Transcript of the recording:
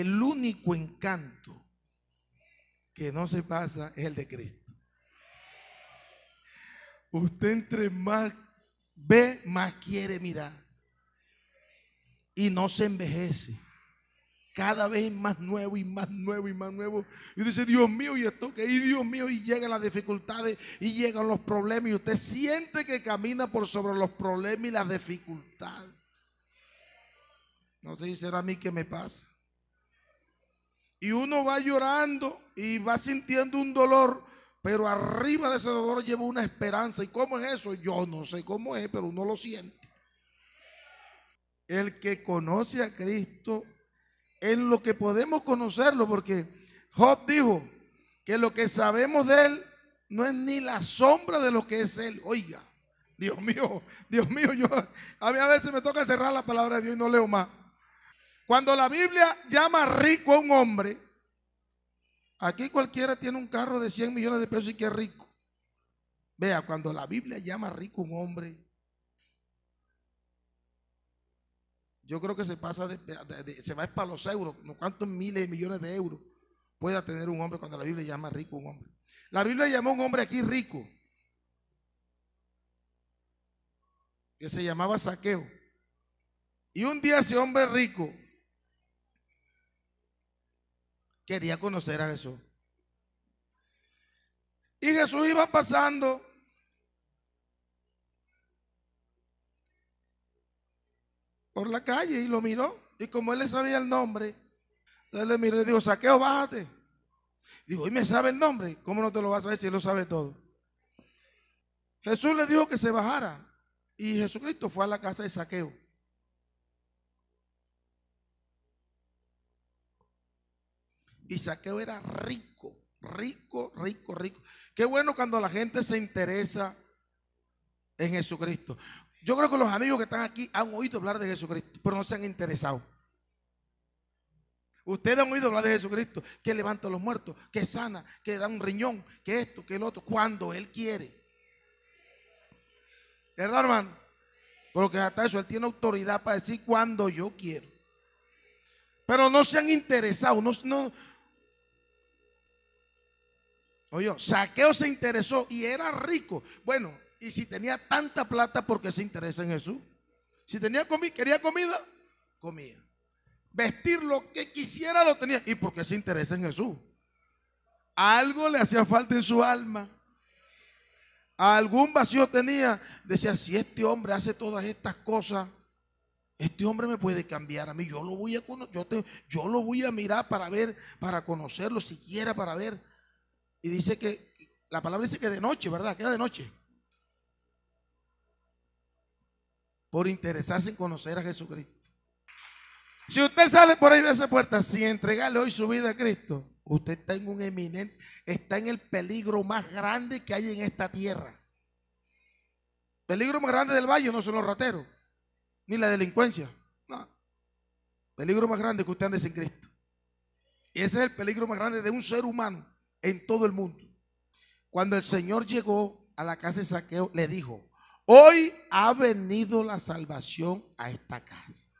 el único encanto que no se pasa es el de Cristo. Usted entre más ve, más quiere mirar. Y no se envejece. Cada vez más nuevo y más nuevo y más nuevo. Y dice, Dios mío, y esto que, y Dios mío, y llegan las dificultades y llegan los problemas. Y usted siente que camina por sobre los problemas y las dificultades. No sé si será a mí que me pasa. Y uno va llorando y va sintiendo un dolor, pero arriba de ese dolor lleva una esperanza. ¿Y cómo es eso? Yo no sé cómo es, pero uno lo siente. El que conoce a Cristo, en lo que podemos conocerlo, porque Job dijo que lo que sabemos de él no es ni la sombra de lo que es él. Oiga, Dios mío, Dios mío, yo a mí a veces me toca cerrar la palabra de Dios y no leo más. Cuando la Biblia llama rico a un hombre, aquí cualquiera tiene un carro de 100 millones de pesos y que es rico. Vea, cuando la Biblia llama rico a un hombre, yo creo que se pasa, de, se va para los euros, no cuántos miles y millones de euros pueda tener un hombre cuando la Biblia llama rico a un hombre. La Biblia llamó a un hombre aquí rico, que se llamaba Saqueo. Y un día ese hombre rico quería conocer a Jesús. Y Jesús iba pasando. por la calle y lo miró. Y como él le sabía el nombre, se le miró y dijo, saqueo, bájate. dijo ¿y me sabe el nombre? ¿Cómo no te lo vas a decir, si él lo sabe todo? Jesús le dijo que se bajara. Y Jesucristo fue a la casa de saqueo. Y Saqueo era rico, rico, rico, rico. Qué bueno cuando la gente se interesa en Jesucristo. Yo creo que los amigos que están aquí han oído hablar de Jesucristo, pero no se han interesado. Ustedes han oído hablar de Jesucristo, que levanta a los muertos, que sana, que da un riñón, que esto, que el otro, cuando Él quiere. ¿Verdad, hermano? Porque hasta eso, Él tiene autoridad para decir cuando yo quiero. Pero no se han interesado, no, no, Oye, Saqueo se interesó y era rico. Bueno, y si tenía tanta plata, ¿por qué se interesa en Jesús? Si tenía comida, quería comida, comía. Vestir lo que quisiera lo tenía. ¿Y por qué se interesa en Jesús? Algo le hacía falta en su alma. Algún vacío tenía. Decía, si este hombre hace todas estas cosas, este hombre me puede cambiar a mí. Yo lo voy a, yo, te, yo lo voy a mirar para ver, para conocerlo, siquiera para ver. Y dice que, la palabra dice que de noche, ¿verdad? Que de noche. Por interesarse en conocer a Jesucristo. Si usted sale por ahí de esa puerta sin entregarle hoy su vida a Cristo, usted está en un eminente, está en el peligro más grande que hay en esta tierra. peligro más grande del valle no son los rateros, ni la delincuencia. No. peligro más grande que usted ande sin Cristo. Y ese es el peligro más grande de un ser humano en todo el mundo. Cuando el Señor llegó a la casa de Saqueo, le dijo, hoy ha venido la salvación a esta casa.